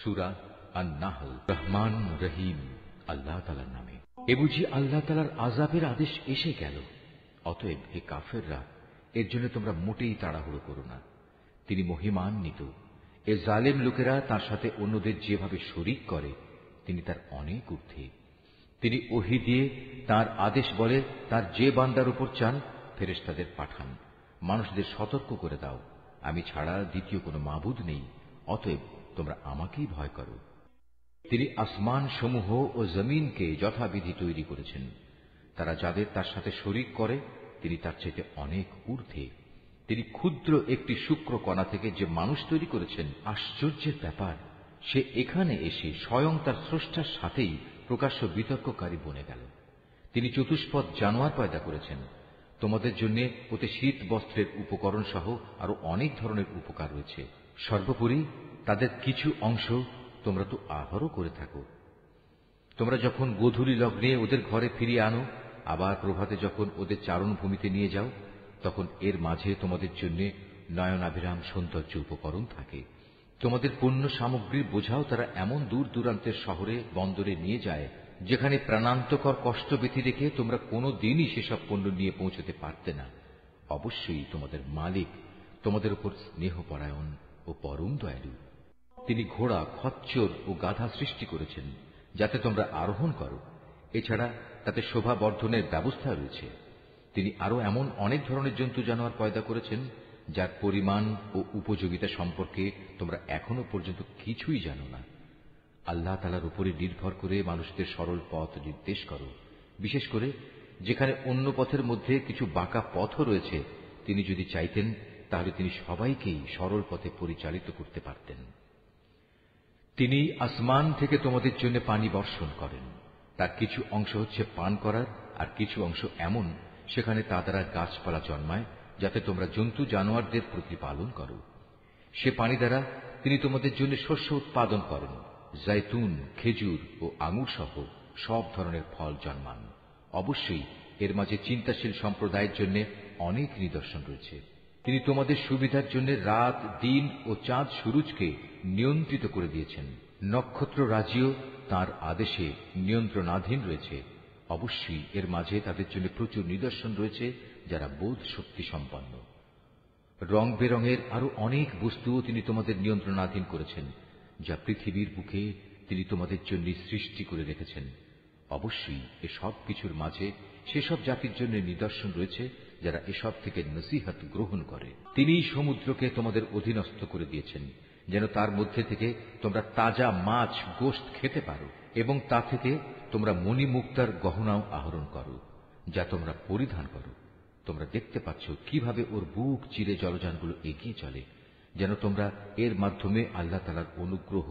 সুরা আন্নাহল রহমান রহিম আল্লাহ তালার নামে এ বুঝি আল্লাহ তালার আজাবের আদেশ এসে গেল অতএব হে কাফেররা এর জন্য তোমরা মোটেই তাড়াহুড়ো করো না তিনি মহিমান্বিত এ জালেম লোকেরা তার সাথে অন্যদের যেভাবে শরিক করে তিনি তার অনেক ঊর্ধ্বে তিনি ওহি দিয়ে তার আদেশ বলে তার যে বান্দার উপর চান ফেরেস তাদের পাঠান মানুষদের সতর্ক করে দাও আমি ছাড়া দ্বিতীয় কোনো মাবুদ নেই অতএব তোমরা আমাকেই ভয় করো তিনি আসমান সমূহ ও জমিনকে যথাবিধি তৈরি করেছেন তারা যাদের তার সাথে শরিক করে তিনি তার চেয়ে অনেক ঊর্ধ্বে তিনি ক্ষুদ্র একটি শুক্র কণা থেকে যে মানুষ তৈরি করেছেন আশ্চর্যের ব্যাপার সে এখানে এসে স্বয়ং তার স্রষ্টার সাথেই প্রকাশ্য বিতর্ককারী বনে গেল তিনি চতুষ্পদ জানোয়ার পয়দা করেছেন তোমাদের জন্য ওতে শীত বস্ত্রের উপকরণ সহ আরো অনেক ধরনের উপকার রয়েছে সর্বোপরি তাদের কিছু অংশ তোমরা তো আহারও করে থাকো তোমরা যখন গোধূলি লগ্নে ওদের ঘরে ফিরিয়ে আনো আবার প্রভাতে যখন ওদের চারণ ভূমিতে নিয়ে যাও তখন এর মাঝে তোমাদের জন্য নয়নাভিরাম সৌন্দর্য উপকরণ থাকে তোমাদের পণ্য সামগ্রীর বোঝাও তারা এমন দূর দূরান্তের শহরে বন্দরে নিয়ে যায় যেখানে প্রাণান্তকর কষ্ট ব্যথি রেখে তোমরা কোনো দিনই সেসব পণ্য নিয়ে পৌঁছতে পারতে না অবশ্যই তোমাদের মালিক তোমাদের উপর স্নেহপরায়ণ ও পরম দয়ালু তিনি ঘোড়া খচ্চর ও গাধা সৃষ্টি করেছেন যাতে তোমরা আরোহণ করো এছাড়া তাতে শোভা বর্ধনের ব্যবস্থা রয়েছে তিনি আরো এমন অনেক ধরনের জন্তু জানোয়ার পয়দা করেছেন যার পরিমাণ ও উপযোগিতা সম্পর্কে তোমরা এখনো পর্যন্ত কিছুই জানো না আল্লাহ তালার উপরে নির্ভর করে মানুষদের সরল পথ নির্দেশ করো বিশেষ করে যেখানে অন্য পথের মধ্যে কিছু বাঁকা পথও রয়েছে তিনি যদি চাইতেন তাহলে তিনি সবাইকেই সরল পথে পরিচালিত করতে পারতেন তিনি আসমান থেকে তোমাদের জন্য পানি বর্ষণ করেন তার কিছু অংশ হচ্ছে পান করার আর কিছু অংশ এমন সেখানে তা দ্বারা গাছপালা জন্মায় যাতে তোমরা জন্তু জানোয়ারদের প্রতিপালন করো সে পানি দ্বারা তিনি তোমাদের জন্য শস্য উৎপাদন করেন জাইতুন খেজুর ও আঙুর সহ সব ধরনের ফল জন্মান অবশ্যই এর মাঝে চিন্তাশীল সম্প্রদায়ের জন্য অনেক নিদর্শন রয়েছে তিনি তোমাদের সুবিধার জন্য রাত দিন ও চাঁদ সুরুজকে নিয়ন্ত্রিত করে দিয়েছেন নক্ষত্র রাজিও তার আদেশে নিয়ন্ত্রণাধীন রয়েছে অবশ্যই এর মাঝে তাদের জন্য প্রচুর নিদর্শন রয়েছে যারা বোধ শক্তি সম্পন্ন রং বেরঙের আরো অনেক বস্তুও তিনি তোমাদের নিয়ন্ত্রণাধীন করেছেন যা পৃথিবীর বুকে তিনি তোমাদের জন্য সৃষ্টি করে রেখেছেন অবশ্যই এ সব কিছুর মাঝে সেসব জাতির জন্য নিদর্শন রয়েছে যারা এসব থেকে নসিহাত গ্রহণ করে তিনি সমুদ্রকে তোমাদের অধীনস্থ করে দিয়েছেন যেন তার মধ্যে থেকে তোমরা তাজা মাছ গোস্ত খেতে পারো এবং তা থেকে তোমরা মণিমুক্তার গহনাও আহরণ করো যা তোমরা পরিধান করো তোমরা দেখতে পাচ্ছ কিভাবে ওর বুক চিরে জলযানগুলো এগিয়ে চলে যেন তোমরা এর মাধ্যমে আল্লাহ তালার অনুগ্রহ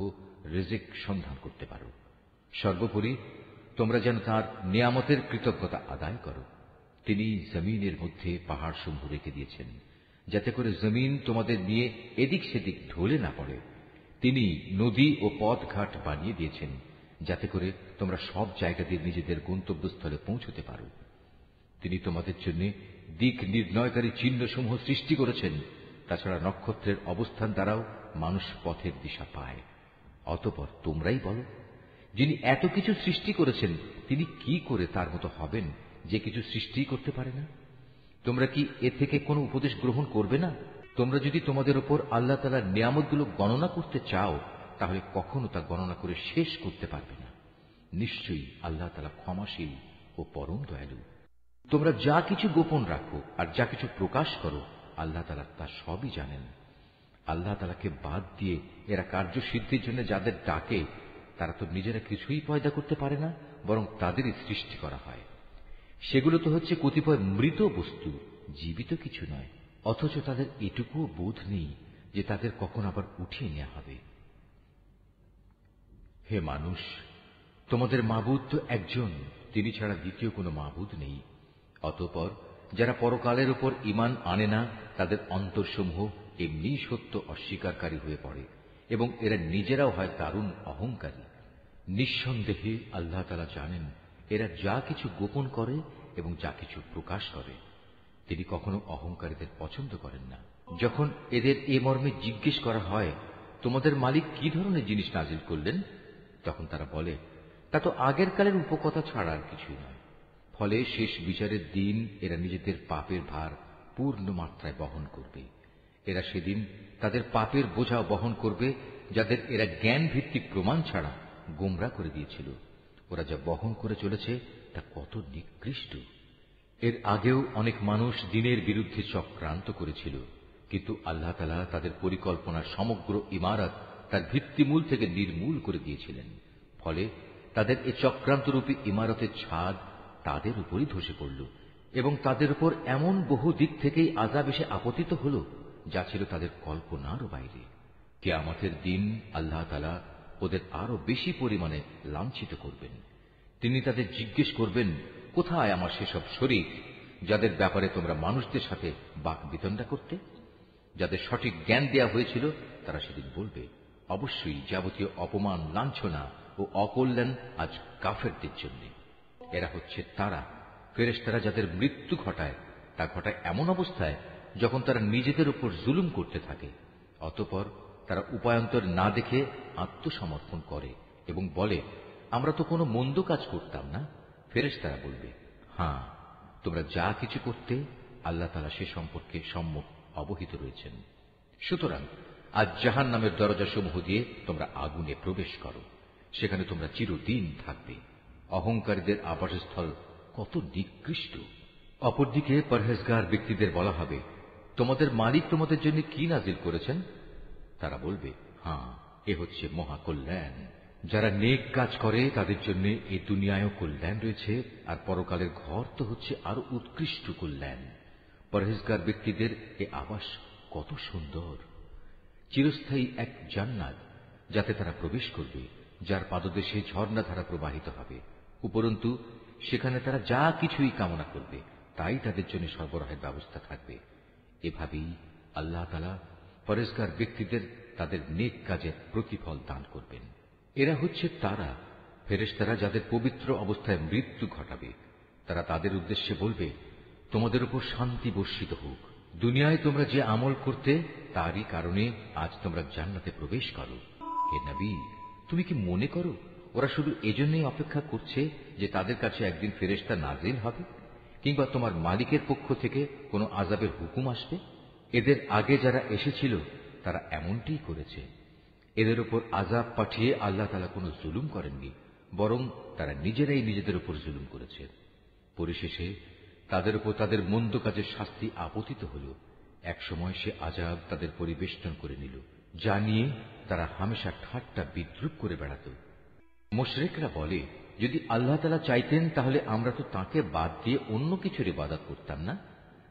রেজেক সন্ধান করতে পারো সর্বোপরি তোমরা যেন তার নিয়ামতের কৃতজ্ঞতা আদায় করো তিনি জমিনের মধ্যে পাহাড়সমূহ রেখে দিয়েছেন যাতে করে জমিন তোমাদের নিয়ে এদিক সেদিক ঢলে না পড়ে তিনি নদী ও পথঘাট বানিয়ে দিয়েছেন যাতে করে তোমরা সব জায়গা দিয়ে নিজেদের গন্তব্যস্থলে পৌঁছতে পারো তিনি তোমাদের জন্য দিক নির্ণয়কারী চিহ্নসমূহ সৃষ্টি করেছেন তাছাড়া নক্ষত্রের অবস্থান দ্বারাও মানুষ পথের দিশা পায় অতপর তোমরাই বলো যিনি এত কিছু সৃষ্টি করেছেন তিনি কি করে তার মতো হবেন যে কিছু সৃষ্টি করতে পারে না তোমরা কি এ থেকে কোনো উপদেশ গ্রহণ করবে না তোমরা যদি তোমাদের ওপর আল্লাহ তালার নিয়ামতগুলো গণনা করতে চাও তাহলে কখনো তা গণনা করে শেষ করতে পারবে না নিশ্চয়ই আল্লাহ তালা ক্ষমাশীল ও পরম দয়ালু তোমরা যা কিছু গোপন রাখো আর যা কিছু প্রকাশ করো আল্লাহ তালা তা সবই জানেন আল্লাহ তালাকে বাদ দিয়ে এরা কার্যসিদ্ধির জন্য যাদের ডাকে তারা তো নিজেরা কিছুই পয়দা করতে পারে না বরং তাদেরই সৃষ্টি করা হয় সেগুলো তো হচ্ছে কতিপয় মৃত বস্তু জীবিত কিছু নয় অথচ তাদের এটুকুও বোধ নেই যে তাদের কখন আবার উঠিয়ে নেওয়া হবে হে মানুষ তোমাদের মাবুদ তো একজন তিনি ছাড়া দ্বিতীয় কোনো মাবুদ নেই অতপর যারা পরকালের উপর ইমান আনে না তাদের অন্তরসমূহ এমনি সত্য অস্বীকারী হয়ে পড়ে এবং এরা নিজেরাও হয় দারুণ অহংকারী নিঃসন্দেহে আল্লাহ তালা জানেন এরা যা কিছু গোপন করে এবং যা কিছু প্রকাশ করে তিনি কখনো অহংকারীদের পছন্দ করেন না যখন এদের এ মর্মে জিজ্ঞেস করা হয় তোমাদের মালিক কি ধরনের জিনিস নাজিল করলেন তখন তারা বলে তা তো আগের কালের উপকথা ছাড়া আর কিছুই নয় ফলে শেষ বিচারের দিন এরা নিজেদের পাপের ভার পূর্ণ মাত্রায় বহন করবে এরা সেদিন তাদের পাপের বোঝা বহন করবে যাদের এরা জ্ঞান ভিত্তিক প্রমাণ ছাড়া গোমরা করে দিয়েছিল ওরা যা বহন করে চলেছে তা কত নিকৃষ্ট এর আগেও অনেক মানুষ দিনের বিরুদ্ধে চক্রান্ত করেছিল কিন্তু আল্লাহ তালা তাদের পরিকল্পনার সমগ্র ইমারত তার ভিত্তিমূল থেকে নির্মূল করে দিয়েছিলেন ফলে তাদের এ চক্রান্তরূপী ইমারতের ছাদ তাদের উপরই ধসে পড়ল এবং তাদের উপর এমন বহু দিক থেকেই আজাব এসে আপতিত হল যা ছিল তাদের কল্পনারও বাইরে কে আমাদের দিন আল্লাহ তালা ওদের আরো বেশি পরিমাণে লাঞ্ছিত করবেন তিনি তাদের জিজ্ঞেস করবেন কোথায় আমার সেসব শরীর যাদের ব্যাপারে তোমরা মানুষদের সাথে বাক বিতণ্ডা করতে যাদের সঠিক জ্ঞান দেয়া হয়েছিল তারা সেদিন বলবে অবশ্যই যাবতীয় অপমান লাঞ্ছনা ও অকল্যাণ আজ কাফেরদের জন্য এরা হচ্ছে তারা ফেরেস্তারা যাদের মৃত্যু ঘটায় তা ঘটায় এমন অবস্থায় যখন তারা নিজেদের উপর জুলুম করতে থাকে অতপর তারা উপায়ন্তর না দেখে আত্মসমর্পণ করে এবং বলে আমরা তো কোনো মন্দ কাজ করতাম না ফেরেস তারা বলবে হ্যাঁ তোমরা যা কিছু করতে আল্লাহ তালা সে সম্পর্কে সম্মুখ অবহিত রয়েছেন সুতরাং আজ জাহান নামের দরজাসমূহ দিয়ে তোমরা আগুনে প্রবেশ করো সেখানে তোমরা চিরদিন থাকবে অহংকারীদের আবাসস্থল কত নিকৃষ্ট অপরদিকে পরহেজগার ব্যক্তিদের বলা হবে তোমাদের মালিক তোমাদের জন্য কি নাজিল করেছেন তারা বলবে হ্যাঁ এ হচ্ছে মহাকল্যাণ যারা নেক কাজ করে তাদের জন্য এ দুনিয়ায়ও কল্যাণ রয়েছে আর পরকালের ঘর তো হচ্ছে আরো উৎকৃষ্ট কল্যাণ পরহেজগার ব্যক্তিদের এ আবাস কত সুন্দর চিরস্থায়ী এক জান্নাত যাতে তারা প্রবেশ করবে যার পাদদেশে ঝর্ণা ধারা প্রবাহিত হবে উপরন্তু সেখানে তারা যা কিছুই কামনা করবে তাই তাদের জন্য সরবরাহের ব্যবস্থা থাকবে এভাবেই আল্লাহ তালা পরেশগার ব্যক্তিদের তাদের নেক কাজের প্রতিফল দান করবেন এরা হচ্ছে তারা ফেরেশতারা যাদের পবিত্র অবস্থায় মৃত্যু ঘটাবে তারা তাদের উদ্দেশ্যে বলবে তোমাদের উপর শান্তি বর্ষিত হোক দুনিয়ায় তোমরা যে আমল করতে তারই কারণে আজ তোমরা জান্নাতে প্রবেশ করো হে নবী তুমি কি মনে করো ওরা শুধু এজন্যই অপেক্ষা করছে যে তাদের কাছে একদিন ফেরেস্তা নাজিল হবে কিংবা তোমার মালিকের পক্ষ থেকে কোনো আজাবের হুকুম আসবে এদের আগে যারা এসেছিল তারা এমনটি করেছে এদের উপর আজাব পাঠিয়ে আল্লাহ তালা কোনো জুলুম করেননি বরং তারা নিজেরাই নিজেদের উপর জুলুম করেছে পরিশেষে তাদের উপর তাদের মন্দ কাজের শাস্তি আপতিত হল একসময় সে আজাব তাদের পরিবেষ্টন করে নিল যা নিয়ে তারা হামেশা ঠাট্টা বিদ্রুপ করে বেড়াত মোশরেকরা বলে যদি আল্লাহ তালা চাইতেন তাহলে আমরা তো তাকে বাদ দিয়ে অন্য কিছুরই বাদাত করতাম না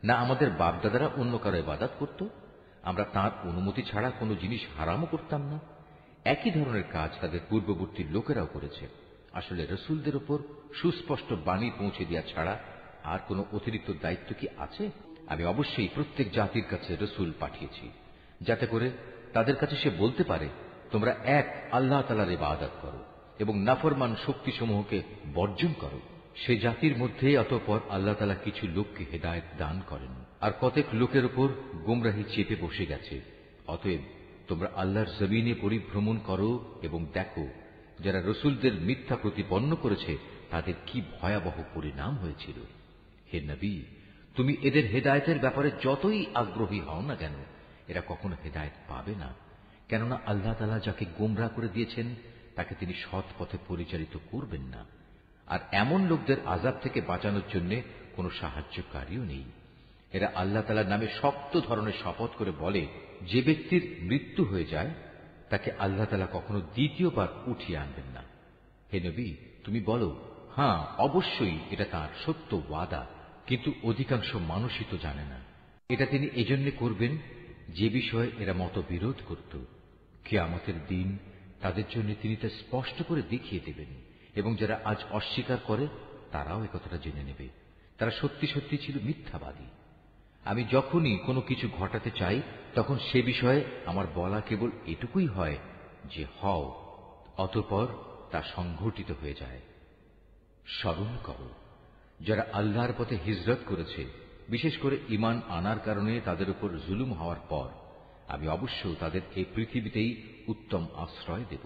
না আমাদের বাপদাদারা অন্য কারো ইবাদত করত আমরা তার অনুমতি ছাড়া কোনো জিনিস হারামও করতাম না একই ধরনের কাজ তাদের পূর্ববর্তী লোকেরাও করেছে আসলে রসুলদের ওপর সুস্পষ্ট বাণী পৌঁছে দেওয়া ছাড়া আর কোনো অতিরিক্ত দায়িত্ব কি আছে আমি অবশ্যই প্রত্যেক জাতির কাছে রসুল পাঠিয়েছি যাতে করে তাদের কাছে সে বলতে পারে তোমরা এক আল্লাহ তালার ইবাদত করো এবং নাফরমান শক্তিসমূহকে বর্জন করো সে জাতির মধ্যে অতঃপর আল্লাহ তালা কিছু লোককে হেদায়ত দান করেন আর কতক লোকের ওপর গুমরাহী চেপে বসে গেছে অতএব তোমরা আল্লাহর জমিনে পরিভ্রমণ করো এবং দেখো যারা রসুলদের মিথ্যা প্রতিপন্ন করেছে তাদের কি ভয়াবহ পরিণাম হয়েছিল হে নবী তুমি এদের হেদায়তের ব্যাপারে যতই আগ্রহী হও না কেন এরা কখনো হেদায়ত পাবে না কেননা আল্লাহ তালা যাকে গোমরা করে দিয়েছেন তাকে তিনি সৎ পথে পরিচালিত করবেন না আর এমন লোকদের আজাব থেকে বাঁচানোর জন্য কোন সাহায্যকারীও নেই এরা আল্লাহ তালার নামে শক্ত ধরনের শপথ করে বলে যে ব্যক্তির মৃত্যু হয়ে যায় তাকে আল্লাহ তালা কখনো দ্বিতীয়বার উঠিয়ে আনবেন না হে নবী তুমি বলো হ্যাঁ অবশ্যই এটা তার সত্য ওয়াদা কিন্তু অধিকাংশ মানুষই তো জানে না এটা তিনি এজন্য করবেন যে বিষয়ে এরা মত বিরোধ করত কে আমাদের দিন তাদের জন্য তিনি তা স্পষ্ট করে দেখিয়ে দেবেন এবং যারা আজ অস্বীকার করে তারাও একথাটা জেনে নেবে তারা সত্যি সত্যি ছিল মিথ্যাবাদী আমি যখনই কোনো কিছু ঘটাতে চাই তখন সে বিষয়ে আমার বলা কেবল এটুকুই হয় যে হও অতঃপর তা সংঘটিত হয়ে যায় স্মরণ কর যারা আল্লাহর পথে হিজরত করেছে বিশেষ করে ইমান আনার কারণে তাদের উপর জুলুম হওয়ার পর আমি অবশ্য তাদের এই পৃথিবীতেই উত্তম আশ্রয় দেব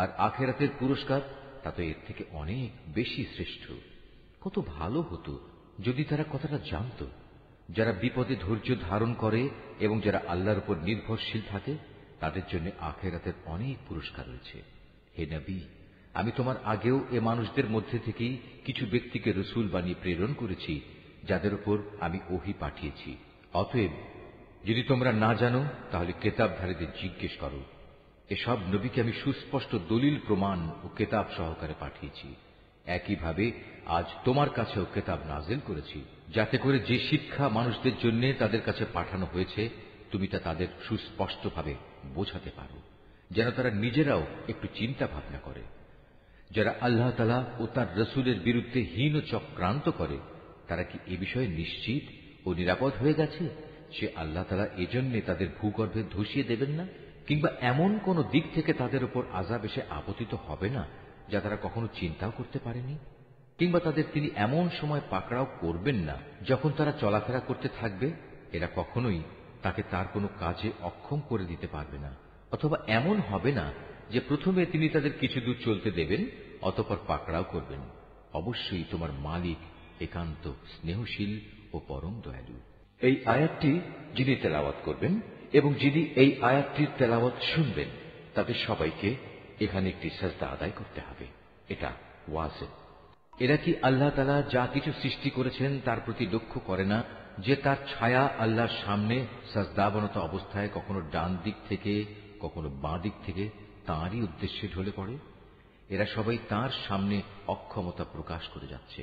আর আখেরাতের পুরস্কার তা তো এর থেকে অনেক বেশি শ্রেষ্ঠ কত ভালো হতো যদি তারা কথাটা জানত যারা বিপদে ধৈর্য ধারণ করে এবং যারা আল্লাহর উপর নির্ভরশীল থাকে তাদের জন্য আখেরাতের অনেক পুরস্কার রয়েছে হে নবী আমি তোমার আগেও এ মানুষদের মধ্যে থেকেই কিছু ব্যক্তিকে রসুল বানিয়ে প্রেরণ করেছি যাদের উপর আমি ওহি পাঠিয়েছি অতএব যদি তোমরা না জানো তাহলে কেতাবধারীদের জিজ্ঞেস করো এসব নবীকে আমি সুস্পষ্ট দলিল প্রমাণ ও কেতাব সহকারে পাঠিয়েছি একইভাবে আজ তোমার কাছেও কেতাব নাজেল করেছি যাতে করে যে শিক্ষা মানুষদের জন্য তাদের কাছে পাঠানো হয়েছে তুমি তা তাদের সুস্পষ্টভাবে বোঝাতে পারো যেন তারা নিজেরাও একটু চিন্তা ভাবনা করে যারা আল্লাহ তালা ও তার রসুলের বিরুদ্ধে হীন চক্রান্ত করে তারা কি এ বিষয়ে নিশ্চিত ও নিরাপদ হয়ে গেছে সে আল্লাহ তালা এজন্যে তাদের ভূগর্ভে ধসিয়ে দেবেন না কিংবা এমন কোন দিক থেকে তাদের উপর আজাব এসে আপতিত হবে না যা তারা কখনো চিন্তাও করতে পারেনি কিংবা তাদের তিনি এমন সময় পাকড়াও করবেন না যখন তারা চলাফেরা করতে থাকবে এরা কখনোই তাকে তার কোনো কাজে অক্ষম করে দিতে পারবে না অথবা এমন হবে না যে প্রথমে তিনি তাদের কিছু দূর চলতে দেবেন অতপর পাকড়াও করবেন অবশ্যই তোমার মালিক একান্ত স্নেহশীল ও পরম দয়ালু এই আয়াতটি যিনি তেলাওয়াত করবেন এবং যিনি এই আয়াতটির তেলাওয়াত শুনবেন তাদের সবাইকে এখানে একটি সাজদা আদায় করতে হবে এটা ওয়াজে এরা কি আল্লাহ তালা যা কিছু সৃষ্টি করেছেন তার প্রতি লক্ষ্য করে না যে তার ছায়া আল্লাহর সামনে সাজদাবনত অবস্থায় কখনো ডান দিক থেকে কখনো বাঁ দিক থেকে তাঁরই উদ্দেশ্যে ঢলে পড়ে এরা সবাই তার সামনে অক্ষমতা প্রকাশ করে যাচ্ছে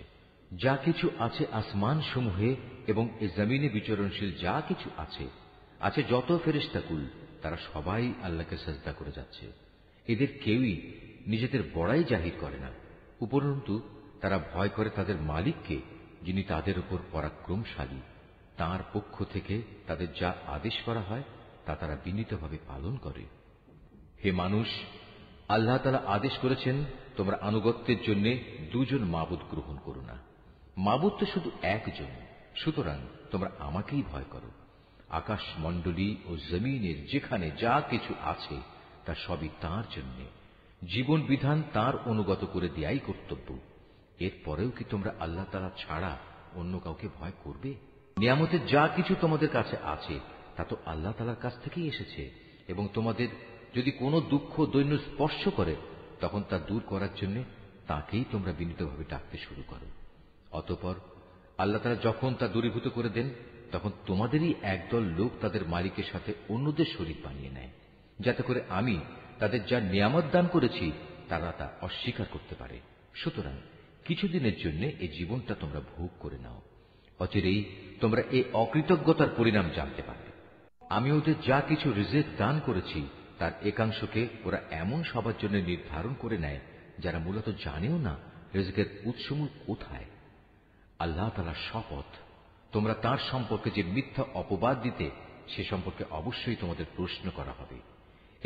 যা কিছু আছে আসমান সমূহে এবং এ জমিনে বিচরণশীল যা কিছু আছে আছে যত ফেরিস্তাকুল তারা সবাই আল্লাহকে সাজদা করে যাচ্ছে এদের কেউই নিজেদের বড়াই জাহির করে না উপরন্তু তারা ভয় করে তাদের মালিককে যিনি তাদের উপর পরাক্রমশালী তার পক্ষ থেকে তাদের যা আদেশ করা হয় তা তারা বিনীতভাবে পালন করে হে মানুষ আল্লাহ তারা আদেশ করেছেন তোমরা আনুগত্যের জন্য দুজন মাবুদ গ্রহণ করো না মাবুদ তো শুধু একজন সুতরাং তোমরা আমাকেই ভয় করো আকাশমণ্ডলী ও জমিনের যেখানে যা কিছু আছে তা সবই তাঁর জন্য জীবন বিধান তাঁর অনুগত করে দেয়াই কর্তব্য এরপরেও কি তোমরা আল্লাহ তালা ছাড়া অন্য কাউকে ভয় করবে নিয়ামতের যা কিছু তোমাদের কাছে আছে তা তো আল্লাহ তালার কাছ থেকেই এসেছে এবং তোমাদের যদি কোনো দুঃখ দৈন্য স্পর্শ করে তখন তা দূর করার জন্য তাকেই তোমরা বিনীতভাবে ডাকতে শুরু করো অতপর আল্লাহ তালা যখন তা দূরীভূত করে দেন তখন তোমাদেরই একদল লোক তাদের মালিকের সাথে অন্যদের শরীর বানিয়ে নেয় যাতে করে আমি তাদের যা নিয়ামত দান করেছি তারা তা অস্বীকার করতে পারে সুতরাং কিছুদিনের জন্য এই জীবনটা তোমরা ভোগ করে নাও অচিরেই তোমরা এই অকৃতজ্ঞতার পরিণাম জানতে পারবে আমি ওদের যা কিছু রিজেক দান করেছি তার একাংশকে ওরা এমন সবার জন্য নির্ধারণ করে নেয় যারা মূলত জানেও না রেজেকের উৎসমূল কোথায় আল্লাহ তালা শপথ তোমরা তার সম্পর্কে যে মিথ্যা অপবাদ দিতে সে সম্পর্কে অবশ্যই তোমাদের প্রশ্ন করা হবে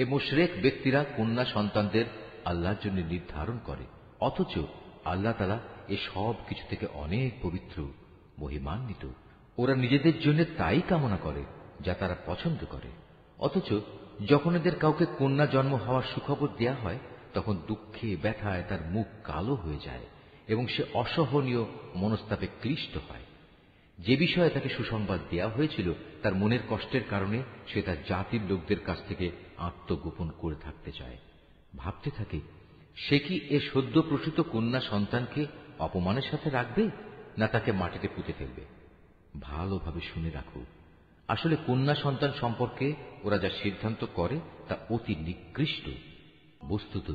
এ মোশরেক ব্যক্তিরা কন্যা সন্তানদের আল্লাহর জন্য নির্ধারণ করে অথচ আল্লাহ তালা এ সব কিছু থেকে অনেক পবিত্র মহিমান্বিত ওরা নিজেদের জন্য তাই কামনা করে যা তারা পছন্দ করে অথচ যখন এদের কাউকে কন্যা জন্ম হওয়ার সুখবর দেয়া হয় তখন দুঃখে ব্যথায় তার মুখ কালো হয়ে যায় এবং সে অসহনীয় মনস্তাপে ক্লিষ্ট হয় যে বিষয়ে তাকে সুসংবাদ দেয়া হয়েছিল তার মনের কষ্টের কারণে সে তার জাতির লোকদের কাছ থেকে আত্মগোপন করে থাকতে চায় ভাবতে থাকে সে কি এ সদ্য প্রসূত কন্যা সন্তানকে অপমানের সাথে রাখবে না তাকে মাটিতে পুঁতে ফেলবে ভালোভাবে শুনে রাখো আসলে কন্যা সন্তান সম্পর্কে ওরা যা সিদ্ধান্ত করে তা অতি নিকৃষ্ট বস্তুত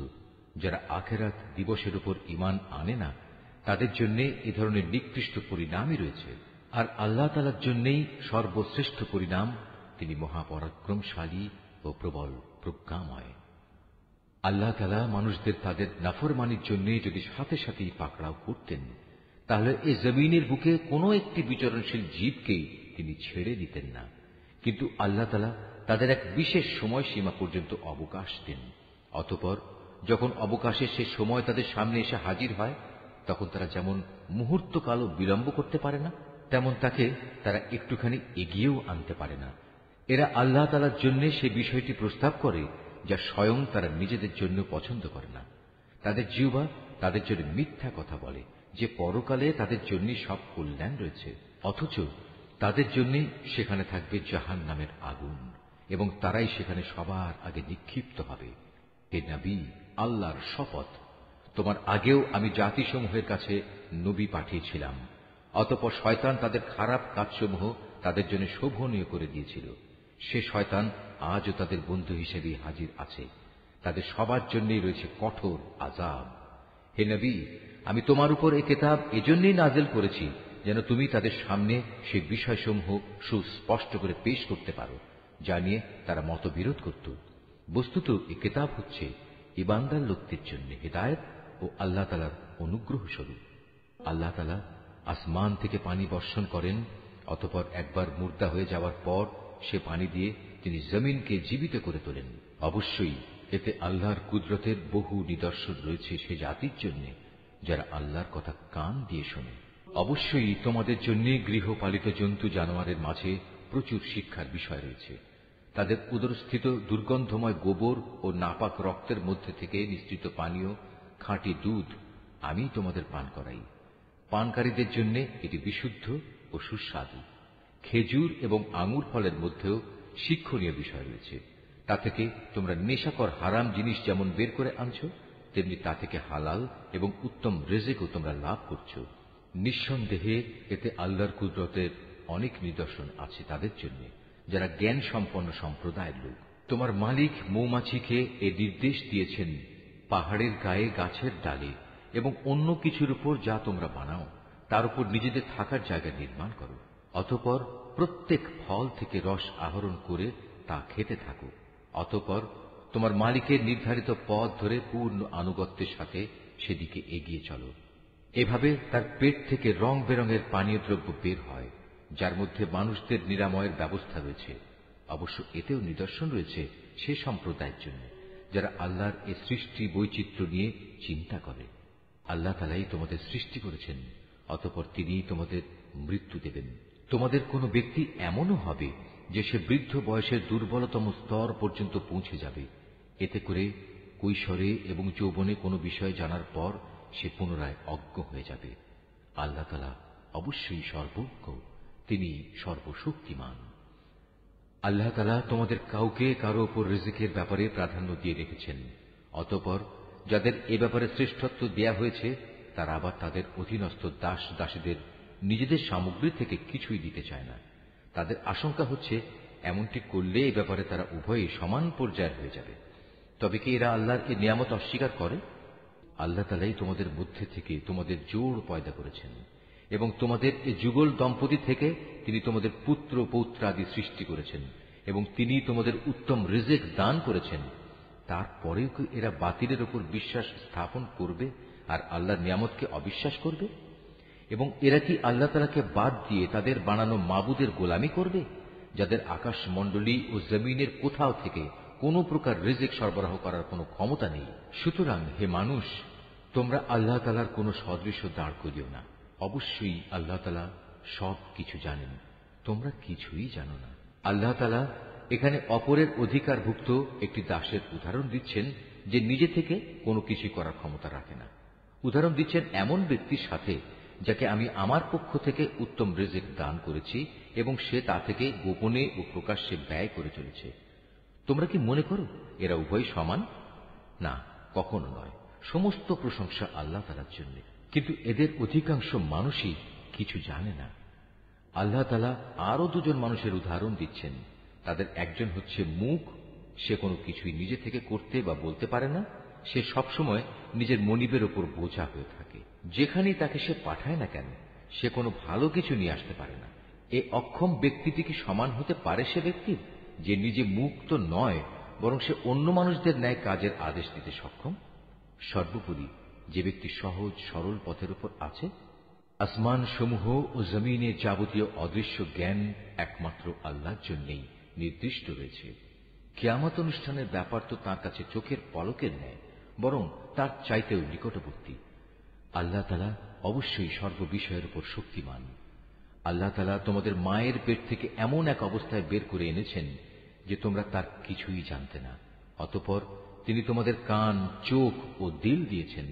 যারা আখেরাত দিবসের উপর ইমান আনে না তাদের জন্য এ ধরনের নিকৃষ্ট পরিণামই রয়েছে আর আল্লাহ তালার জন্যেই সর্বশ্রেষ্ঠ পরিণাম তিনি মহাপরাক্রমশালী ও প্রবল প্রজ্ঞাময় আল্লাহ তালা মানুষদের তাদের নাফরমানির জন্য যদি সাথে সাথেই পাকড়াও করতেন তাহলে এ জমিনের বুকে কোনো একটি বিচরণশীল জীবকেই তিনি ছেড়ে দিতেন না কিন্তু আল্লাহ তালা তাদের এক বিশেষ সময়সীমা পর্যন্ত অবকাশ দেন অতপর যখন অবকাশের সে সময় তাদের সামনে এসে হাজির হয় তখন তারা যেমন মুহূর্তকালও বিলম্ব করতে পারে না তেমন তাকে তারা একটুখানি এগিয়েও আনতে পারে না এরা আল্লাহ তালার জন্য সে বিষয়টি প্রস্তাব করে যা স্বয়ং তারা নিজেদের জন্য পছন্দ করে না তাদের জিউবা তাদের জন্য মিথ্যা কথা বলে যে পরকালে তাদের জন্য সব কল্যাণ রয়েছে অথচ তাদের জন্য সেখানে থাকবে জাহান নামের আগুন এবং তারাই সেখানে সবার আগে নিক্ষিপ্ত হবে হে নবী আল্লাহর শপথ তোমার আগেও আমি জাতিসমূহের কাছে নবী পাঠিয়েছিলাম অতপর শয়তান তাদের খারাপ কাজসমূহ তাদের জন্য শোভনীয় করে দিয়েছিল সে শয়তান আজও তাদের বন্ধু হিসেবেই হাজির আছে তাদের সবার জন্যই রয়েছে কঠোর আজাব হে নবী আমি তোমার উপর এ কেতাব এজন্যই নাজেল করেছি যেন তুমি তাদের সামনে সে বিষয়সমূহ সুস্পষ্ট করে পেশ করতে পারো যা নিয়ে তারা মতবিরোধ করত বস্তুত এ কেতাব হচ্ছে ইবান্দার লোকদের জন্য হেদায়ত ও আল্লাহ তালার অনুগ্রহ স্বরূপ আল্লাহ তালা আসমান থেকে পানি বর্ষণ করেন অতপর একবার মুর্দা হয়ে যাওয়ার পর সে পানি দিয়ে তিনি জমিনকে জীবিত করে তোলেন অবশ্যই এতে আল্লাহর কুদরতের বহু নিদর্শন রয়েছে সে জাতির জন্য যারা আল্লাহর কথা কান দিয়ে শোনে অবশ্যই তোমাদের জন্য গৃহপালিত জন্তু জানোয়ারের মাঝে প্রচুর শিক্ষার বিষয় রয়েছে তাদের উদরস্থিত দুর্গন্ধময় গোবর ও নাপাক রক্তের মধ্যে থেকে নিশ্চিত পানীয় খাঁটি দুধ আমি তোমাদের পান করাই পানকারীদের জন্য এটি বিশুদ্ধ ও সুস্বাদু খেজুর এবং আঙুর ফলের মধ্যেও শিক্ষণীয় বিষয় রয়েছে তা থেকে তোমরা নেশাকর হারাম জিনিস যেমন বের করে আনছ তেমনি তা থেকে হালাল এবং উত্তম রেজেকও তোমরা লাভ করছ নিঃসন্দেহে এতে আল্লাহর কুদরতের অনেক নিদর্শন আছে তাদের জন্য যারা জ্ঞান সম্পন্ন সম্প্রদায়ের লোক তোমার মালিক মৌমাছিকে এ নির্দেশ দিয়েছেন পাহাড়ের গায়ে গাছের ডালে এবং অন্য কিছুর উপর যা তোমরা বানাও তার উপর নিজেদের থাকার জায়গা নির্মাণ করো অতপর প্রত্যেক ফল থেকে রস আহরণ করে তা খেতে থাকো অতপর তোমার মালিকের নির্ধারিত পথ ধরে পূর্ণ আনুগত্যের সাথে সেদিকে এগিয়ে চলো এভাবে তার পেট থেকে রং বেরঙের পানীয় দ্রব্য বের হয় যার মধ্যে মানুষদের নিরাময়ের ব্যবস্থা রয়েছে অবশ্য এতেও নিদর্শন রয়েছে সে সম্প্রদায়ের জন্য যারা আল্লাহর এ সৃষ্টি বৈচিত্র্য নিয়ে চিন্তা করে আল্লাহ তালাই তোমাদের সৃষ্টি করেছেন অতপর তিনি তোমাদের মৃত্যু দেবেন তোমাদের কোনো ব্যক্তি এমনও হবে যে সে বৃদ্ধ বয়সের দুর্বলতম স্তর পর্যন্ত পৌঁছে যাবে এতে করে কৈশোরে এবং যৌবনে কোনো বিষয় জানার পর সে পুনরায় অজ্ঞ হয়ে যাবে আল্লাহ তালা অবশ্যই সর্বজ্ঞ তিনি সর্বশক্তিমান আল্লাহ তালা তোমাদের কাউকে কারো ওপর রেজিকের ব্যাপারে প্রাধান্য দিয়ে রেখেছেন অতপর যাদের এ ব্যাপারে শ্রেষ্ঠত্ব দেয়া হয়েছে তারা আবার তাদের অধীনস্থ দাস দাসীদের নিজেদের সামগ্রী থেকে কিছুই দিতে চায় না তাদের আশঙ্কা হচ্ছে এমনটি করলে এ ব্যাপারে তারা উভয়ই সমান পর্যায়ের হয়ে যাবে তবে কি এরা আল্লাহর এ নিয়ামত অস্বীকার করে আল্লাহ তালাই তোমাদের মধ্যে থেকে তোমাদের জোর পয়দা করেছেন এবং তোমাদের এ যুগল দম্পতি থেকে তিনি তোমাদের পুত্র পৌত্র আদি সৃষ্টি করেছেন এবং তিনি তোমাদের উত্তম রিজেক দান করেছেন তারপরেও কি এরা বাতিলের ওপর বিশ্বাস স্থাপন করবে আর আল্লাহর নিয়ামতকে অবিশ্বাস করবে এবং এরা কি আল্লাহ তালাকে বাদ দিয়ে তাদের বানানো মাবুদের গোলামি করবে যাদের আকাশ মণ্ডলী ও জমিনের কোথাও থেকে কোন প্রকার রিজিক সরবরাহ করার কোনো ক্ষমতা নেই সুতরাং হে মানুষ তোমরা আল্লাহ তালার কোন সদৃশ্য দাঁড় করিও না অবশ্যই আল্লাহ তালা সব কিছু জানেন তোমরা কিছুই জানো না আল্লাহ তালা এখানে অপরের অধিকারভুক্ত একটি দাসের উদাহরণ দিচ্ছেন যে নিজে থেকে কোনো কিছু করার ক্ষমতা রাখে না উদাহরণ দিচ্ছেন এমন ব্যক্তির সাথে যাকে আমি আমার পক্ষ থেকে উত্তম রেজেক দান করেছি এবং সে তা থেকে গোপনে ও প্রকাশ্যে ব্যয় করে চলেছে তোমরা কি মনে করো এরা উভয় সমান না কখনো নয় সমস্ত প্রশংসা আল্লাহ তালার জন্য কিন্তু এদের অধিকাংশ মানুষই কিছু জানে না আল্লাহ তালা আরও দুজন মানুষের উদাহরণ দিচ্ছেন তাদের একজন হচ্ছে মুখ সে কোনো কিছুই নিজে থেকে করতে বা বলতে পারে না সে সবসময় নিজের মনিবের ওপর বোঝা হয়ে থাকে যেখানেই তাকে সে পাঠায় না কেন সে কোনো ভালো কিছু নিয়ে আসতে পারে না এ অক্ষম ব্যক্তিটি কি সমান হতে পারে সে ব্যক্তির যে নিজে মুখ তো নয় বরং সে অন্য মানুষদের ন্যায় কাজের আদেশ দিতে সক্ষম সর্বোপরি যে ব্যক্তি সহজ সরল পথের উপর আছে আসমান সমূহ ও জমিনে যাবতীয় অদৃশ্য জ্ঞান একমাত্র আল্লাহর জন্যেই নির্দিষ্ট রয়েছে কেয়ামত অনুষ্ঠানের ব্যাপার তো তাঁর কাছে চোখের পলকের নেয় বরং তার চাইতেও নিকটবর্তী আল্লাহ তালা অবশ্যই সর্ববিষয়ের উপর শক্তিমান আল্লাহ তালা তোমাদের মায়ের পেট থেকে এমন এক অবস্থায় বের করে এনেছেন যে তোমরা তার কিছুই জানতে না অতপর তিনি তোমাদের কান চোখ ও দিল দিয়েছেন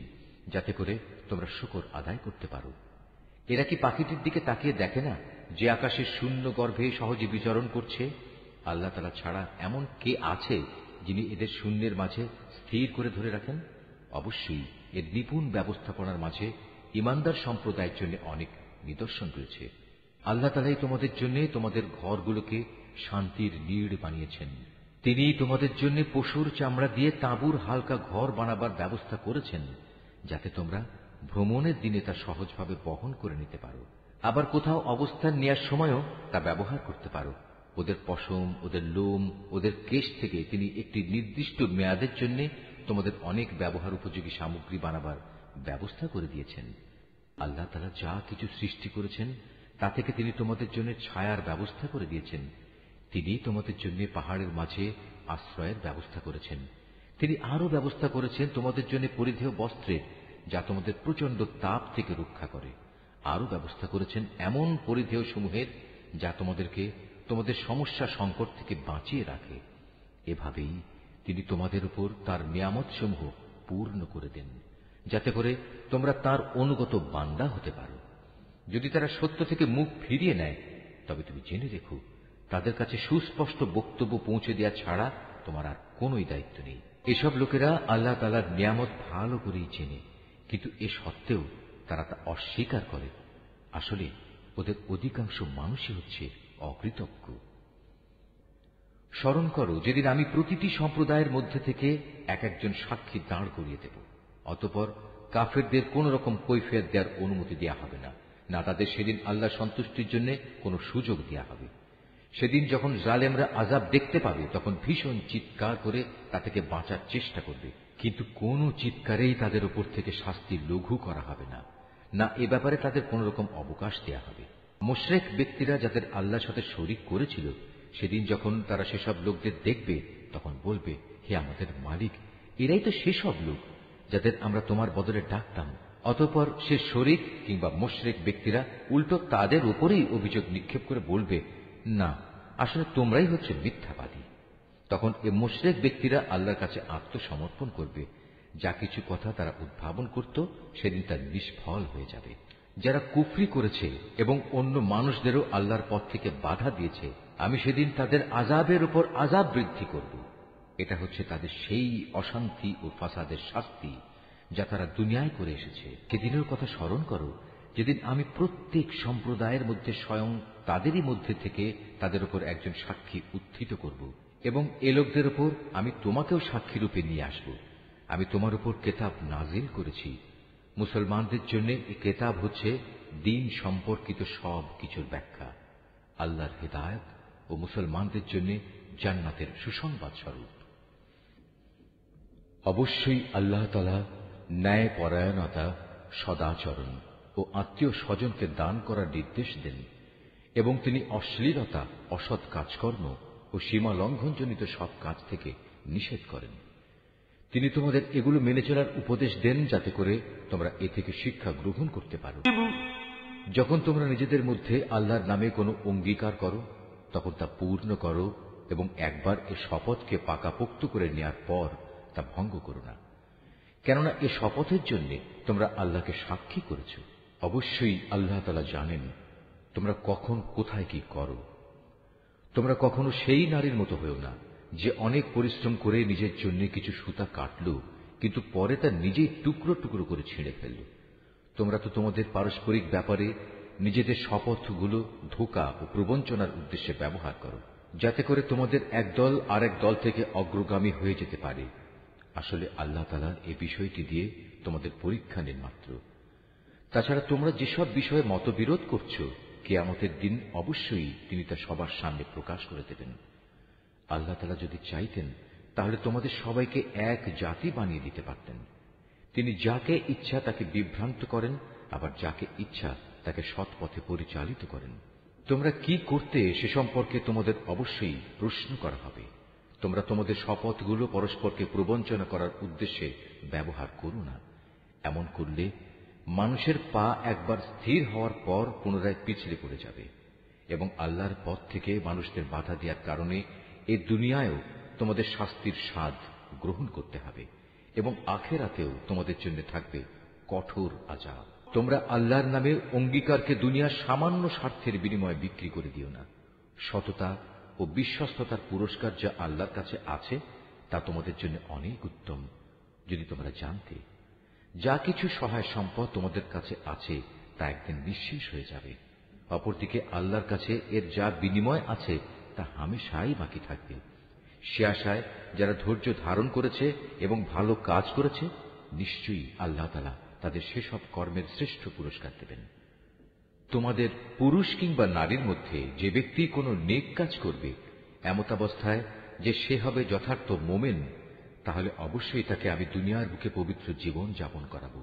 যাতে করে তোমরা শকর আদায় করতে পারো এরা কি পাখিটির দিকে তাকিয়ে দেখে না যে আকাশের শূন্য গর্ভে সহজে বিচরণ করছে আল্লাহ তালা ছাড়া এমন কে আছে যিনি এদের শূন্যের মাঝে স্থির করে ধরে রাখেন অবশ্যই এর নিপুণ ব্যবস্থাপনার মাঝে ইমানদার সম্প্রদায়ের জন্য অনেক নিদর্শন রয়েছে আল্লাহ তালাই তোমাদের জন্য তোমাদের ঘরগুলোকে শান্তির নীড় বানিয়েছেন তিনি তোমাদের জন্য পশুর চামড়া দিয়ে তাঁবুর হালকা ঘর বানাবার ব্যবস্থা করেছেন যাতে তোমরা ভ্রমণের দিনে তা সহজভাবে বহন করে নিতে পারো আবার কোথাও অবস্থান নেওয়ার সময়ও তা ব্যবহার করতে পারো ওদের পশম ওদের লোম ওদের কেশ থেকে তিনি একটি নির্দিষ্ট মেয়াদের জন্য তোমাদের অনেক ব্যবহার উপযোগী সামগ্রী বানাবার ব্যবস্থা করে দিয়েছেন আল্লাহ তারা যা কিছু সৃষ্টি করেছেন তা থেকে তিনি তোমাদের জন্য ছায়ার ব্যবস্থা করে দিয়েছেন তিনি তোমাদের জন্য পাহাড়ের মাঝে আশ্রয়ের ব্যবস্থা করেছেন তিনি আরও ব্যবস্থা করেছেন তোমাদের জন্য পরিধেয় বস্ত্রের যা তোমাদের প্রচন্ড তাপ থেকে রক্ষা করে আরও ব্যবস্থা করেছেন এমন পরিধেয় সমূহের যা তোমাদেরকে তোমাদের সমস্যা সংকট থেকে বাঁচিয়ে রাখে এভাবেই তিনি তোমাদের উপর তার সমূহ পূর্ণ করে দেন যাতে করে তোমরা তার অনুগত বান্দা হতে পারো যদি তারা সত্য থেকে মুখ ফিরিয়ে নেয় তবে তুমি জেনে রেখো তাদের কাছে সুস্পষ্ট বক্তব্য পৌঁছে দেওয়া ছাড়া তোমার আর কোন দায়িত্ব নেই এসব লোকেরা আল্লাহ তালার নিয়ামত ভালো করেই চেনে কিন্তু এ সত্ত্বেও তারা তা অস্বীকার করে আসলে ওদের অধিকাংশ মানুষই হচ্ছে অকৃতজ্ঞ স্মরণ করো যেদিন আমি প্রতিটি সম্প্রদায়ের মধ্যে থেকে এক একজন সাক্ষী দাঁড় করিয়ে দেব অতপর কাফেরদের কোন রকম কৈফিয়ত দেওয়ার অনুমতি দেওয়া হবে না না তাদের সেদিন আল্লাহ সন্তুষ্টির জন্য কোন সুযোগ দেওয়া হবে সেদিন যখন জালেমরা আজাব দেখতে পাবে তখন ভীষণ চিৎকার করে তা থেকে বাঁচার চেষ্টা করবে কিন্তু কোন চিৎকারেই তাদের উপর থেকে শাস্তি লঘু করা হবে না না এ ব্যাপারে তাদের কোন রকম অবকাশ দেওয়া হবে মোশরেক ব্যক্তিরা যাদের আল্লাহর সাথে শরিক করেছিল সেদিন যখন তারা সেসব লোকদের দেখবে তখন বলবে হে আমাদের মালিক এরাই তো সেসব লোক যাদের আমরা তোমার বদলে ডাকতাম অতপর সে শরিক কিংবা মোশরেক ব্যক্তিরা উল্টো তাদের উপরেই অভিযোগ নিক্ষেপ করে বলবে না আসলে তোমরাই হচ্ছে মিথ্যাবাদী তখন এ মোশরেক ব্যক্তিরা আল্লাহর কাছে আত্মসমর্পণ করবে যা কিছু কথা তারা উদ্ভাবন করত সেদিন তার নিষ্ফল হয়ে যাবে যারা কুফরি করেছে এবং অন্য মানুষদেরও আল্লাহর পথ থেকে বাধা দিয়েছে আমি সেদিন তাদের আজাবের উপর আজাব বৃদ্ধি করব এটা হচ্ছে তাদের সেই অশান্তি ও ফাসাদের শাস্তি যা তারা দুনিয়ায় করে এসেছে সেদিনের কথা স্মরণ করো যেদিন আমি প্রত্যেক সম্প্রদায়ের মধ্যে স্বয়ং তাদেরই মধ্যে থেকে তাদের উপর একজন সাক্ষী উত্থিত করব এবং এ লোকদের উপর আমি তোমাকেও সাক্ষীরূপে নিয়ে আসব আমি তোমার উপর কেতাব নাজিল করেছি মুসলমানদের জন্য এই কেতাব হচ্ছে দিন সম্পর্কিত সব কিছুর ব্যাখ্যা আল্লাহর হেদায়ত ও মুসলমানদের জন্য জান্নাতের সুসংবাদ স্বরূপ অবশ্যই আল্লাহ তালা ন্যায় পরায়ণতা সদাচরণ ও আত্মীয় স্বজনকে দান করার নির্দেশ দেন এবং তিনি অশ্লীলতা অসৎ কাজকর্ম ও সীমা লঙ্ঘনজনিত সব কাজ থেকে নিষেধ করেন তিনি তোমাদের এগুলো মেনে চলার উপদেশ দেন যাতে করে তোমরা এ থেকে শিক্ষা গ্রহণ করতে পারো যখন তোমরা নিজেদের মধ্যে আল্লাহর নামে কোনো অঙ্গীকার করো তখন তা পূর্ণ করো এবং একবার এ শপথকে পাকাপোক্ত করে নেয়ার পর তা ভঙ্গ করো না কেননা এ শপথের জন্য তোমরা আল্লাহকে সাক্ষী করেছ অবশ্যই আল্লাহ তালা জানেন তোমরা কখন কোথায় কি করো তোমরা কখনো সেই নারীর মতো হয়েও না যে অনেক পরিশ্রম করে নিজের জন্য কিছু সুতা কাটল কিন্তু পরে তা নিজেই টুকরো টুকরো করে ছিঁড়ে ফেলল তোমরা তো তোমাদের পারস্পরিক ব্যাপারে নিজেদের শপথগুলো ধোকা ও প্রবঞ্চনার উদ্দেশ্যে ব্যবহার করো যাতে করে তোমাদের এক দল এক দল থেকে অগ্রগামী হয়ে যেতে পারে আসলে আল্লাহ তালা এ বিষয়টি দিয়ে তোমাদের পরীক্ষা নেন মাত্র তাছাড়া তোমরা যেসব বিষয়ে মতবিরোধ করছো আমাদের দিন অবশ্যই তিনি তা সবার সামনে প্রকাশ করে দেবেন আল্লাহ তালা যদি চাইতেন তাহলে তোমাদের সবাইকে এক জাতি বানিয়ে দিতে পারতেন তিনি যাকে ইচ্ছা তাকে বিভ্রান্ত করেন আবার যাকে ইচ্ছা তাকে সৎ পথে পরিচালিত করেন তোমরা কি করতে সে সম্পর্কে তোমাদের অবশ্যই প্রশ্ন করা হবে তোমরা তোমাদের শপথগুলো পরস্পরকে প্রবঞ্চনা করার উদ্দেশ্যে ব্যবহার করো না এমন করলে মানুষের পা একবার স্থির হওয়ার পর পুনরায় পিছলে পড়ে যাবে এবং আল্লাহর পথ থেকে মানুষদের বাধা দেওয়ার কারণে এ দুনিয়ায়ও তোমাদের শাস্তির স্বাদ গ্রহণ করতে হবে এবং আখেরাতেও তোমাদের জন্য থাকবে কঠোর আজাব তোমরা আল্লাহর নামে অঙ্গীকারকে দুনিয়ার সামান্য স্বার্থের বিনিময়ে বিক্রি করে দিও না সততা ও বিশ্বস্ততার পুরস্কার যা আল্লাহর কাছে আছে তা তোমাদের জন্য অনেক উত্তম যদি তোমরা জানতে যা কিছু সহায় সম্পদ তোমাদের কাছে আছে তা একদিন নিঃশেষ হয়ে যাবে অপরদিকে আল্লাহর কাছে এর যা বিনিময় আছে তা হামেশাই বাকি থাকবে সে আশায় যারা ধৈর্য ধারণ করেছে এবং ভালো কাজ করেছে নিশ্চয়ই আল্লাহ তালা তাদের সেসব কর্মের শ্রেষ্ঠ পুরস্কার দেবেন তোমাদের পুরুষ কিংবা নারীর মধ্যে যে ব্যক্তি কোনো নেক কাজ করবে এমতাবস্থায় যে সে হবে যথার্থ মোমেন তাহলে অবশ্যই তাকে আমি দুনিয়ার বুকে পবিত্র জীবন যাপন করাব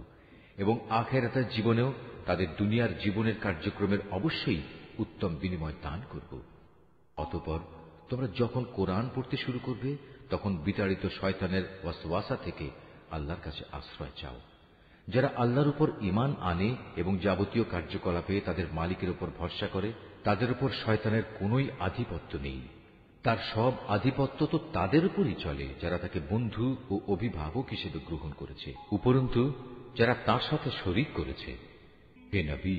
এবং আখেরাতার জীবনেও তাদের দুনিয়ার জীবনের কার্যক্রমের অবশ্যই উত্তম বিনিময় দান করবো অতপর তোমরা যখন কোরআন পড়তে শুরু করবে তখন বিতাড়িত শয়তানের ওয়াসওয়াসা থেকে আল্লাহর কাছে আশ্রয় চাও যারা আল্লাহর উপর ইমান আনে এবং যাবতীয় কার্যকলাপে তাদের মালিকের উপর ভরসা করে তাদের উপর শয়তানের কোন আধিপত্য নেই তার সব আধিপত্য তো তাদের উপরই চলে যারা তাকে বন্ধু ও অভিভাবক হিসেবে গ্রহণ করেছে উপরন্তু যারা তার সাথে শরিক করেছে হে নবী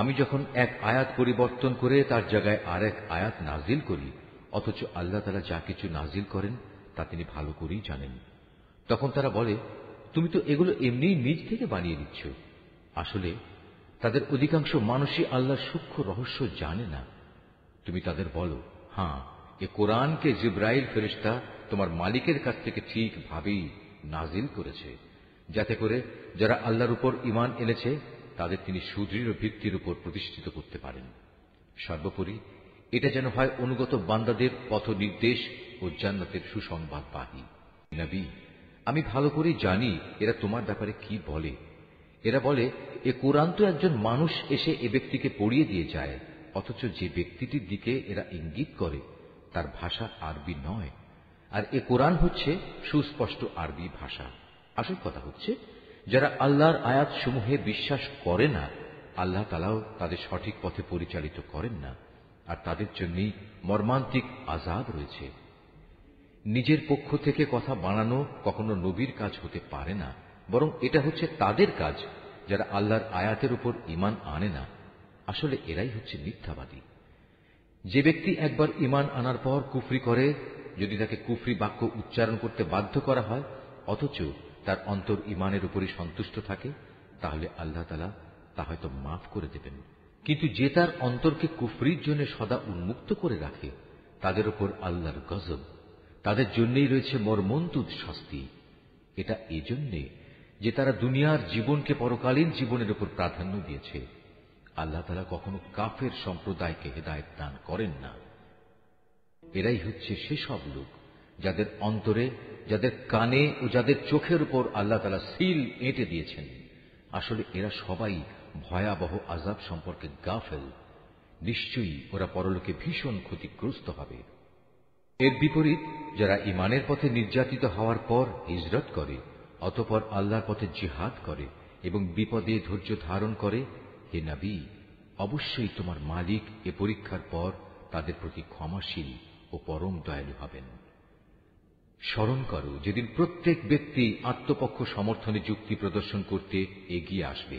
আমি যখন এক আয়াত পরিবর্তন করে তার জায়গায় আর এক আয়াত নাজিল করি অথচ আল্লাহ তারা যা কিছু নাজিল করেন তা তিনি ভালো করেই জানেন তখন তারা বলে তুমি তো এগুলো এমনিই নিজ থেকে বানিয়ে দিচ্ছ আসলে তাদের অধিকাংশ মানুষই আল্লাহর সূক্ষ্ম রহস্য জানে না তুমি তাদের বলো হ্যাঁ এ কোরআনকে জিব্রাইল ফেরিস্তা তোমার মালিকের কাছ থেকে ঠিকভাবেই নাজিল করেছে যাতে করে যারা আল্লাহর উপর ইমান এনেছে তাদের তিনি সুদৃঢ় ভিত্তির উপর প্রতিষ্ঠিত করতে পারেন সর্বোপরি এটা যেন হয় অনুগত বান্দাদের পথ নির্দেশ ও জান্নাতের সুসংবাদ বাহী নবী আমি ভালো করে জানি এরা তোমার ব্যাপারে কি বলে এরা বলে এ কোরআন তো একজন মানুষ এসে এ ব্যক্তিকে পড়িয়ে দিয়ে যায় অথচ যে ব্যক্তিটির দিকে এরা ইঙ্গিত করে তার ভাষা আরবি নয় আর এ কোরআন হচ্ছে সুস্পষ্ট আরবি ভাষা আসল কথা হচ্ছে যারা আল্লাহর আয়াত সমূহে বিশ্বাস করে না আল্লাহ তালাও তাদের সঠিক পথে পরিচালিত করেন না আর তাদের জন্যই মর্মান্তিক আজাদ রয়েছে নিজের পক্ষ থেকে কথা বানানো কখনো নবীর কাজ হতে পারে না বরং এটা হচ্ছে তাদের কাজ যারা আল্লাহর আয়াতের উপর ইমান আনে না আসলে এরাই হচ্ছে মিথ্যাবাদী যে ব্যক্তি একবার ইমান আনার পর কুফরি করে যদি তাকে কুফরি বাক্য উচ্চারণ করতে বাধ্য করা হয় অথচ তার অন্তর ইমানের উপরই সন্তুষ্ট থাকে তাহলে আল্লাহ তালা তা হয়তো মাফ করে দেবেন কিন্তু যে তার অন্তরকে কুফরির জন্য সদা উন্মুক্ত করে রাখে তাদের উপর আল্লাহর গজব তাদের জন্যই রয়েছে মর্মন্তুদ শাস্তি এটা এজন্যে যে তারা দুনিয়ার জীবনকে পরকালীন জীবনের উপর প্রাধান্য দিয়েছে আল্লাহ তালা কখনো কাফের সম্প্রদায়কে হেদায়ত দান করেন না এরাই হচ্ছে সেসব লোক যাদের অন্তরে যাদের কানে ও যাদের চোখের উপর আল্লাহ তালা সিল এঁটে দিয়েছেন আসলে এরা সবাই ভয়াবহ আজাব সম্পর্কে গাফেল নিশ্চয়ই ওরা পরলোকে ভীষণ ক্ষতিগ্রস্ত হবে এর বিপরীত যারা ইমানের পথে নির্যাতিত হওয়ার পর হিজরত করে অতপর আল্লাহর পথে জিহাদ করে এবং বিপদে ধৈর্য ধারণ করে হে নাবি অবশ্যই তোমার মালিক এ পরীক্ষার পর তাদের প্রতি ক্ষমাশীল ও পরম দয়ালু হবেন স্মরণ করো যেদিন প্রত্যেক ব্যক্তি আত্মপক্ষ সমর্থনে যুক্তি প্রদর্শন করতে এগিয়ে আসবে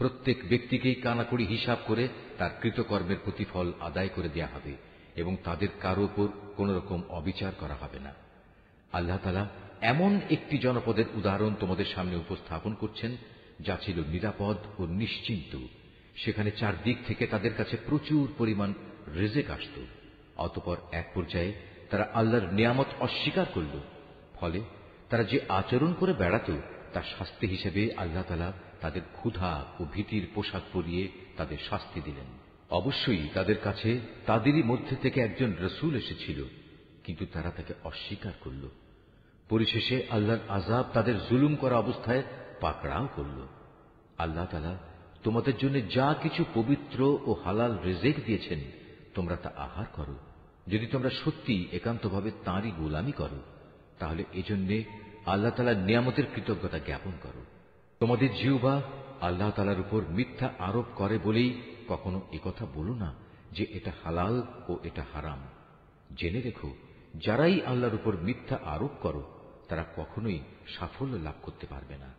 প্রত্যেক ব্যক্তিকেই কানাকড়ি হিসাব করে তার কৃতকর্মের প্রতিফল আদায় করে দেয়া হবে এবং তাদের কারো ওপর কোন রকম অবিচার করা হবে না আল্লাহ আল্লাহতালা এমন একটি জনপদের উদাহরণ তোমাদের সামনে উপস্থাপন করছেন যা ছিল নিরাপদ ও নিশ্চিন্ত সেখানে চারদিক থেকে তাদের কাছে প্রচুর পরিমাণ রেজেক আসত অতপর এক পর্যায়ে তারা আল্লাহর নিয়ামত অস্বীকার করল ফলে তারা যে আচরণ করে বেড়াত তার শাস্তি হিসেবে আল্লাহ তালা তাদের ক্ষুধা ও ভীতির পোশাক পরিয়ে তাদের শাস্তি দিলেন অবশ্যই তাদের কাছে তাদেরই মধ্যে থেকে একজন রসুল এসেছিল কিন্তু তারা তাকে অস্বীকার করল পরিশেষে আল্লাহর আজাব তাদের জুলুম করা অবস্থায় পাকড়াও করল আল্লাহ তালা তোমাদের জন্য যা কিছু পবিত্র ও হালাল রেজেক দিয়েছেন তোমরা তা আহার করো যদি তোমরা সত্যি একান্তভাবে তাঁরই গোলামি করো তাহলে এজন্যে আল্লাহ তালার নিয়ামতের কৃতজ্ঞতা জ্ঞাপন করো তোমাদের জিউবা আল্লাহ তালার উপর মিথ্যা আরোপ করে বলেই কখনো একথা বলো না যে এটা হালাল ও এটা হারাম জেনে রেখো যারাই আল্লাহর উপর মিথ্যা আরোপ করো তারা কখনোই সাফল্য লাভ করতে পারবে না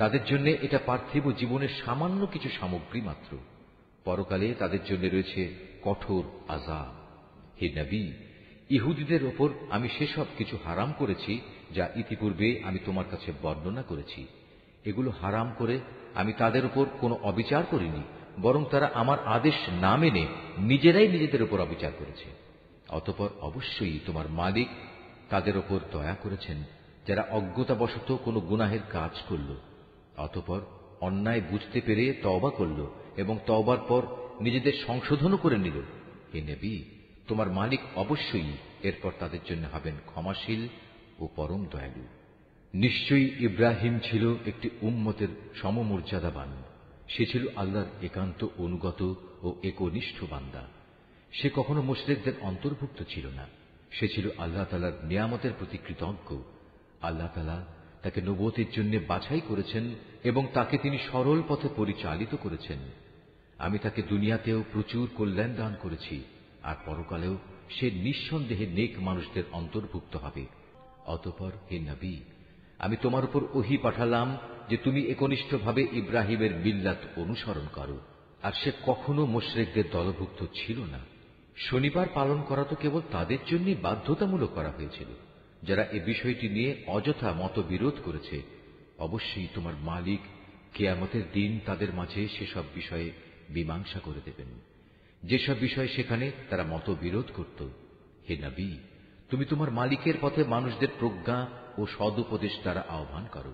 তাদের জন্য এটা পার্থিব জীবনের সামান্য কিছু সামগ্রী মাত্র পরকালে তাদের জন্য রয়েছে কঠোর আজাব হে নবী ইহুদিদের ওপর আমি সেসব কিছু হারাম করেছি যা ইতিপূর্বে আমি তোমার কাছে বর্ণনা করেছি এগুলো হারাম করে আমি তাদের উপর কোনো অবিচার করিনি বরং তারা আমার আদেশ না মেনে নিজেরাই নিজেদের উপর অবিচার করেছে অতপর অবশ্যই তোমার মালিক তাদের ওপর দয়া করেছেন যারা অজ্ঞতাবশত কোনো গুনাহের কাজ করল অতপর অন্যায় বুঝতে পেরে তওবা করল এবং তওবার পর নিজেদের সংশোধনও করে নিল হে নেবী তোমার মালিক অবশ্যই এরপর তাদের জন্য হবেন ক্ষমাশীল ও পরম দয়ালু নিশ্চয়ই ইব্রাহিম ছিল একটি উম্মতের সমমর্যাদাবান সে ছিল আল্লাহর একান্ত অনুগত ও একনিষ্ঠ বান্দা সে কখনো মুসলিকদের অন্তর্ভুক্ত ছিল না সে ছিল আল্লাহ তালার নিয়ামতের প্রতি কৃতজ্ঞ আল্লাহ তালা তাকে নবতির জন্য বাছাই করেছেন এবং তাকে তিনি সরল পথে পরিচালিত করেছেন আমি তাকে দুনিয়াতেও প্রচুর কল্যাণ দান করেছি আর পরকালেও সে নিঃসন্দেহে নেক মানুষদের অন্তর্ভুক্ত হবে অতপর হে নবী আমি তোমার উপর ওহি পাঠালাম যে তুমি একনিষ্ঠভাবে ইব্রাহিমের মিল্লাত অনুসরণ করো আর সে কখনো মোশরেকদের দলভুক্ত ছিল না শনিবার পালন করা তো কেবল তাদের জন্যই বাধ্যতামূলক করা হয়েছিল যারা এ বিষয়টি নিয়ে অযথা মতবিরোধ করেছে অবশ্যই তোমার মালিক কেয়ামতের দিন তাদের মাঝে সেসব বিষয়ে মীমাংসা করে দেবেন যেসব বিষয়ে সেখানে তারা মতবিরোধ করত হে নবী তুমি তোমার মালিকের পথে মানুষদের প্রজ্ঞা ও সদুপদেশ দ্বারা আহ্বান করো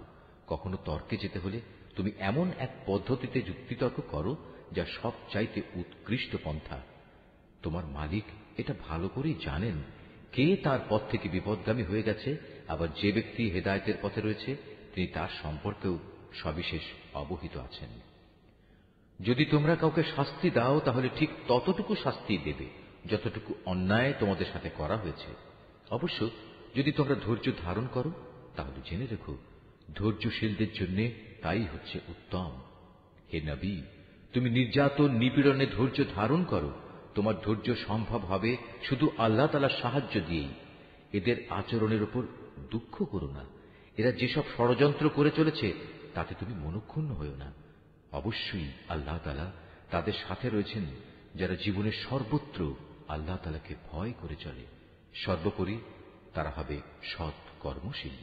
কখনো তর্কে যেতে হলে তুমি এমন এক পদ্ধতিতে যুক্তিতর্ক করো যা সব চাইতে উৎকৃষ্ট পন্থা তোমার মালিক এটা ভালো করেই জানেন কে তার পথ থেকে বিপদগামী হয়ে গেছে আবার যে ব্যক্তি হেদায়তের পথে রয়েছে তিনি তার সম্পর্কেও সবিশেষ অবহিত আছেন যদি তোমরা কাউকে শাস্তি দাও তাহলে ঠিক ততটুকু শাস্তি দেবে যতটুকু অন্যায় তোমাদের সাথে করা হয়েছে অবশ্য যদি তোমরা ধৈর্য ধারণ করো তাহলে জেনে রেখো ধৈর্যশীলদের জন্য তাই হচ্ছে উত্তম হে নবী তুমি নির্যাতন নিপীড়নে ধৈর্য ধারণ করো তোমার ধৈর্য সম্ভব হবে শুধু আল্লাহ তালার সাহায্য দিয়েই এদের আচরণের উপর দুঃখ করো না এরা যেসব ষড়যন্ত্র করে চলেছে তাতে তুমি মনক্ষুণ্ণ হও না অবশ্যই আল্লাহ তালা তাদের সাথে রয়েছেন যারা জীবনের সর্বত্র আল্লাহ তালাকে ভয় করে চলে সর্বোপরি তারা হবে সৎ কর্মশীল